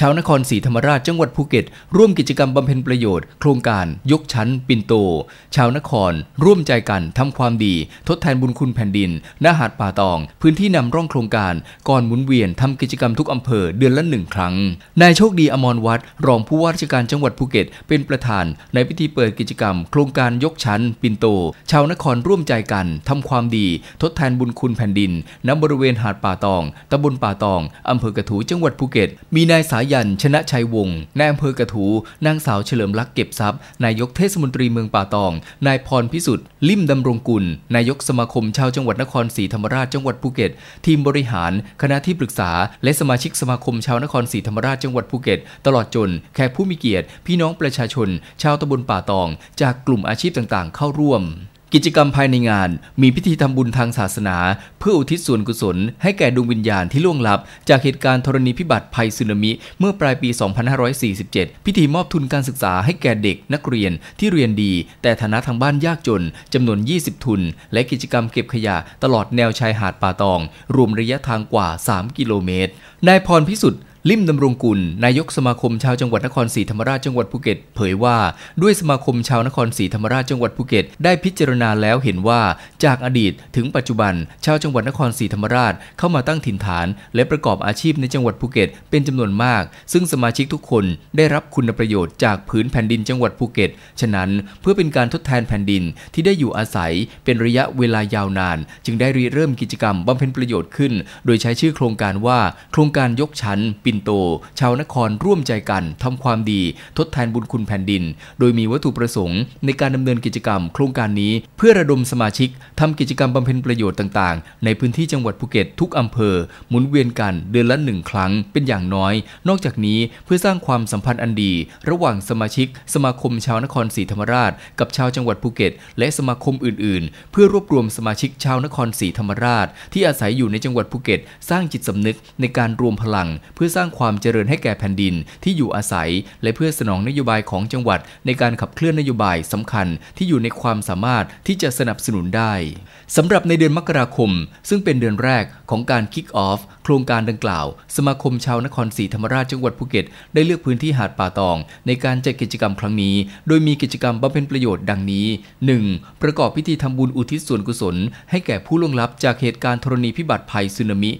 ชาวนครศรีธรรมราชจังหวัดภูเก็ต ร่วมกิจกรรมบำเพ็ญประโยชน์โครงการยกชั้น ปินโต ชาวนครร่วมใจกัน ทำความดี ทดแทนบุญคุณแผ่นดินหน้าหาดป่าตอง พื้นที่นำร่องโครงการก่อนหมุนเวียนทำกิจกรรมทุกอำเภอเดือนละหนึ่งครั้งนายโชคดีอมรวัตรรองผู้ว่าราชการจังหวัดภูเก็ต เป็นประธาน ในพิธีเปิดกิจกรรม โครงการยกชั้น ปินโต ชาวนครร่วมใจกันทำความดีทดแทนบุญคุณแผ่นดินณบริเวณหาดป่าตองตำบลป่าตองอำเภอกระถูจังหวัดภูเก็ต มีนายสายยัน ชนะชัยวงศ์นายอำเภอกระถูนางสาวเฉลิมลักษ์เก็บทรัพย์นายกเทศมนตรีเมืองป่าตองนายพรพิสุทธิ์ ลิ่มดำรงกุล นายกสมาคมชาวจังหวัดนครศรีธรรมราชจังหวัดภูเก็ต ทีมบริหาร คณะที่ปรึกษา และสมาชิกสมาคมชาวนครศรีธรรมราชจังหวัดภูเก็ต ตลอดจนแขกผู้มีเกียรติพี่น้องประชาชน ชาวตำบลป่าตอง จากกลุ่มอาชีพต่างๆ เข้าร่วมกิจกรรมภายในงาน มีพิธีทำบุญทางศาสนา เพื่ออุทิศส่วนกุศล ให้แก่ดวงวิญญาณที่ล่วงลับ จากเหตุการณ์ธรณีพิบัติภัยสึนามิ เมื่อปลายปี 2547 พิธีมอบทุนการศึกษาให้แก่เด็กนักเรียนที่เรียนดี แต่ฐานะทางบ้านยากจน จำนวน 20 ทุน และกิจกรรมเก็บขยะ ตลอดแนวชายหาดป่าตอง รวมระยะทางกว่า 3 กิโลเมตร นายพรพิสุทธิ์ลิมดำรงกุล นายกสมาคมชาวจังหวัดนครศรีธรรมราชจังหวัดภูเก็ตเผยว่าด้วยสมาคมชาวนครศรีธรรมราชจังหวัดภูเก็ตได้พิจารณาแล้วเห็นว่าจากอดีตถึงปัจจุบัน ชาวจังหวัดนครศรีธรรมราชเข้ามาตั้งถิ่นฐาน และประกอบอาชีพในจังหวัดภูเก็ต เป็นจำนวนมาก ซึ่งสมาชิกทุกคนได้รับคุณประโยชน์จากพื้นแผ่นดินจังหวัดภูเก็ต ฉะนั้นเพื่อเป็นการทดแทนแผ่นดินที่ได้อยู่อาศัยเป็นระยะเวลายาวนาน จึงได้ริเริ่มกิจกรรมบำเพ็ญประโยชน์ขึ้น โดยใช้ชื่อโครงการว่า โครงการยกชั้นปินโต ชาวนครร่วมใจกันทำความดีทดแทนบุญคุณแผ่นดิน โดยมีวัตถุประสงค์ ในการดำเนินกิจกรรมโครงการนี้ เพื่อระดมสมาชิกทำ กิจกรรมบำเพ็ญประโยชน์ต่างๆ ในพื้นที่จังหวัดภูเก็ต ทุกอำเภอ หมุนเวียนกัน เดือนละหนึ่งครั้งเป็นอย่างน้อย นอกจากนี้เพื่อสร้างความสัมพันธ์อันดี ระหว่างสมาชิกสมาคมชาวนครศรีธรรมราช กับชาวจังหวัดภูเก็ตและสมาคมอื่นๆ เพื่อรวบรวมสมาชิกชาวนครศรีธรรมราช ที่อาศัยอยู่ในจังหวัดภูเก็ต สร้างจิตสำนึกในการรวมพลัง เพื่อสร้างความเจริญให้แก่แผ่นดินที่อยู่อาศัย และเพื่อสนองนโยบายของจังหวัด ในการขับเคลื่อนนโยบายสำคัญที่อยู่ในความสามารถที่จะสนับสนุนได้สำหรับในเดือนมกราคม ซึ่งเป็นเดือนแรกของการคิกออฟ โครงการดังกล่าว สมาคมชาวนครศรีธรรมราชจังหวัดภูเก็ตได้เลือกพื้นที่หาดป่าตอง ในการจัดกิจกรรมครั้งนี้ โดยมีกิจกรรมบำเพ็ญประโยชน์ดังนี้ 1. ประกอบพิธีทำบุญอุทิศส่วนกุศล ให้แก่ผู้ล่วงลับจากเหตุการณ์ธรณีพิบัติภัยสึนามิ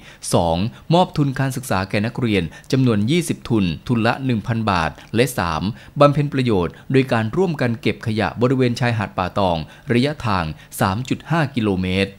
2. มอบทุนการศึกษาแก่นักเรียนจำนวน 20 ทุน ทุนละ 1,000 บาท และ 3. บำเพ็ญประโยชน์โดยการร่วมกันเก็บขยะบริเวณชายหาดป่าตองระยะทาง3.5 5กิโลเมตร